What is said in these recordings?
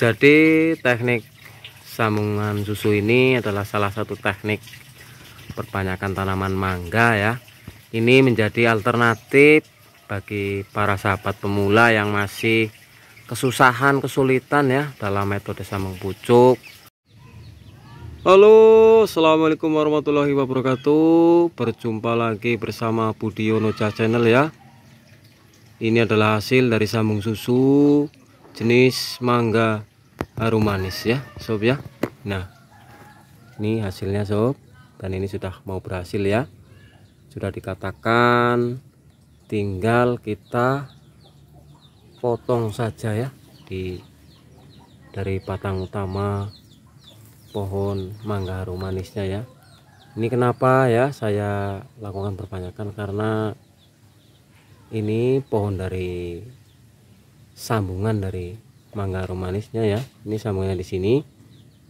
Jadi teknik sambungan susu ini adalah salah satu teknik perbanyakan tanaman mangga ya. Ini menjadi alternatif bagi para sahabat pemula yang masih kesusahan, kesulitan ya dalam metode sambung pucuk. Halo, Assalamualaikum warahmatullahi wabarakatuh. Berjumpa lagi bersama Budi Yonoja Channel ya. Ini adalah hasil dari sambung susu jenis mangga harum manis ya sob ya nah ini hasilnya sob dan ini sudah mau berhasil ya sudah dikatakan tinggal kita potong saja ya di dari batang utama pohon mangga harum manisnya ya ini kenapa ya saya lakukan perbanyakan karena ini pohon dari sambungan dari mangga romanisnya ya ini sambungannya di sini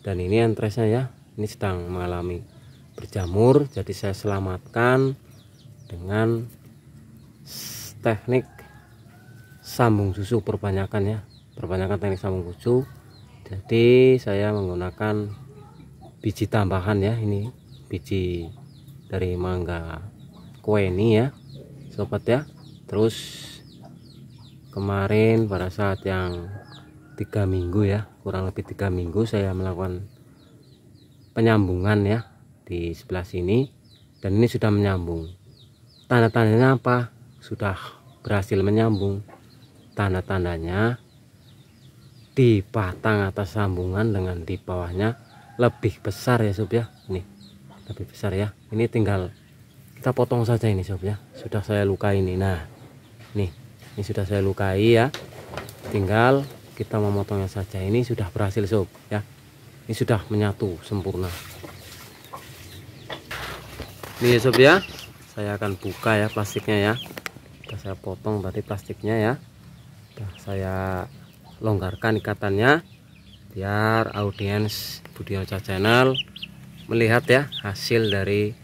dan ini antresnya ya ini sedang mengalami berjamur jadi saya selamatkan dengan teknik sambung susu perbanyakan ya perbanyakan teknik sambung susu jadi saya menggunakan biji tambahan ya ini biji dari mangga kue ini ya sobat ya terus kemarin pada saat yang tiga minggu ya kurang lebih tiga minggu saya melakukan penyambungan ya di sebelah sini dan ini sudah menyambung tanda-tandanya apa sudah berhasil menyambung tanda-tandanya di batang atas sambungan dengan di bawahnya lebih besar ya sob ya ini lebih besar ya ini tinggal kita potong saja ini sob ya sudah saya lukai ini nah nih ini sudah saya lukai ya tinggal kita memotongnya saja ini sudah berhasil sob ya ini sudah menyatu sempurna ini ya sob ya saya akan buka ya plastiknya ya sudah saya potong tadi plastiknya ya sudah saya longgarkan ikatannya biar audiens Budioca channel melihat ya hasil dari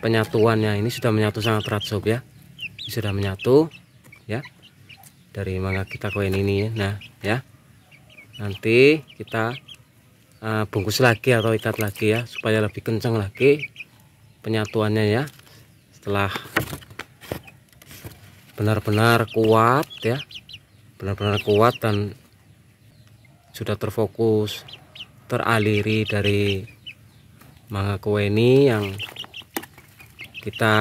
penyatuannya ini sudah menyatu sangat erat sob ya ini sudah menyatu ya dari mangga kita koin ini ya. nah ya nanti kita uh, bungkus lagi atau ikat lagi ya supaya lebih kencang lagi penyatuannya ya setelah benar-benar kuat ya benar-benar kuat dan sudah terfokus teraliri dari mangga kue ini yang kita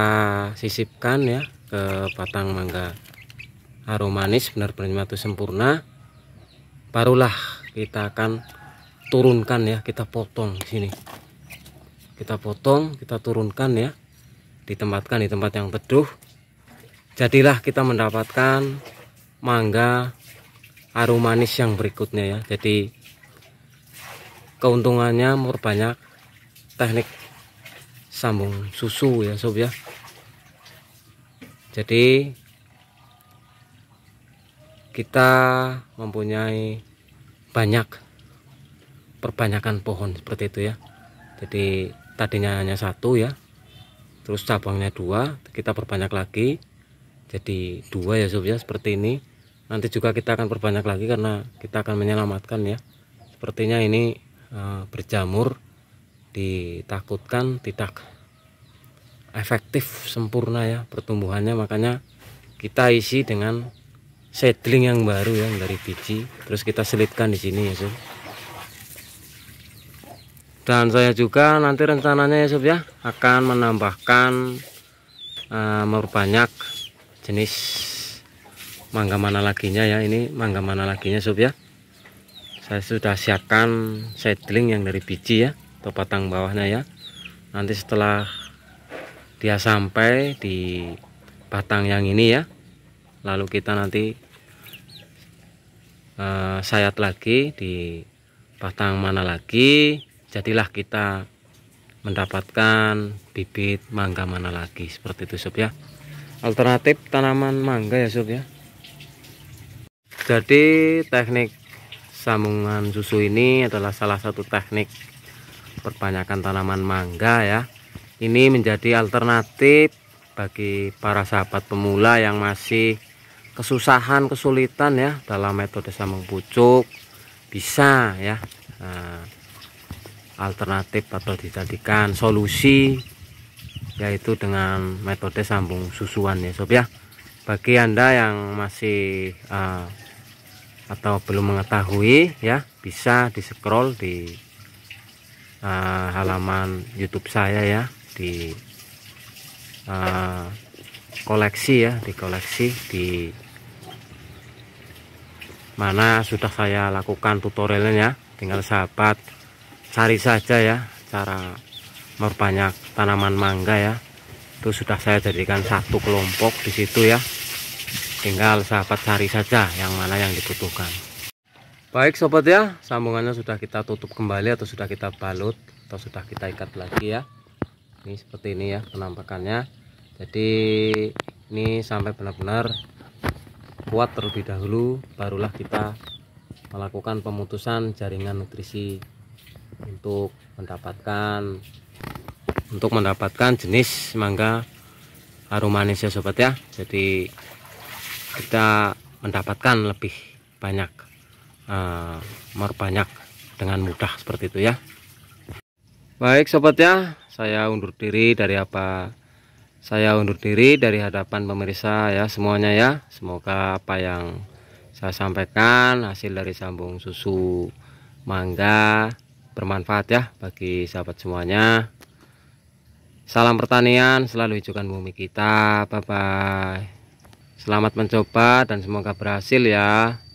sisipkan ya ke batang mangga aromanis benar-benar itu sempurna barulah kita akan turunkan ya kita potong di sini kita potong kita turunkan ya ditempatkan di tempat yang teduh jadilah kita mendapatkan mangga aromanis yang berikutnya ya jadi keuntungannya mur banyak, teknik sambung susu ya sob ya jadi kita mempunyai banyak perbanyakan pohon seperti itu ya jadi tadinya hanya satu ya terus cabangnya dua kita perbanyak lagi jadi dua ya sob ya seperti ini nanti juga kita akan perbanyak lagi karena kita akan menyelamatkan ya sepertinya ini e, berjamur ditakutkan tidak efektif sempurna ya pertumbuhannya makanya kita isi dengan Setling yang baru ya, yang dari biji terus kita selipkan di sini ya sob dan saya juga nanti rencananya ya sob ya akan menambahkan uh, eh, merbanyak jenis mangga mana laginya ya ini mangga mana laginya sob ya saya sudah siapkan setling yang dari biji ya atau batang bawahnya ya nanti setelah dia sampai di batang yang ini ya lalu kita nanti uh, sayat lagi di batang mana lagi jadilah kita mendapatkan bibit mangga mana lagi seperti itu sob ya alternatif tanaman mangga ya sob ya jadi teknik sambungan susu ini adalah salah satu teknik perbanyakan tanaman mangga ya ini menjadi alternatif bagi para sahabat pemula yang masih kesusahan kesulitan ya dalam metode sambung pucuk bisa ya eh, alternatif atau dijadikan solusi yaitu dengan metode sambung susuan ya sob ya bagi anda yang masih eh, atau belum mengetahui ya bisa di scroll eh, di halaman YouTube saya ya di koleksi ya di koleksi di mana sudah saya lakukan tutorialnya ya tinggal sahabat cari saja ya cara memperbanyak tanaman mangga ya itu sudah saya jadikan satu kelompok di situ ya tinggal sahabat cari saja yang mana yang dibutuhkan baik sobat ya sambungannya sudah kita tutup kembali atau sudah kita balut atau sudah kita ikat lagi ya ini seperti ini ya penampakannya jadi ini sampai benar-benar kuat terlebih dahulu barulah kita melakukan pemutusan jaringan nutrisi untuk mendapatkan untuk mendapatkan jenis mangga harum manis ya sobat ya jadi kita mendapatkan lebih banyak uh, eh, banyak dengan mudah seperti itu ya baik sobat ya saya undur diri dari apa saya undur diri dari hadapan pemirsa ya semuanya ya semoga apa yang saya sampaikan hasil dari sambung susu mangga bermanfaat ya bagi sahabat semuanya salam pertanian selalu hijaukan bumi kita bye bye selamat mencoba dan semoga berhasil ya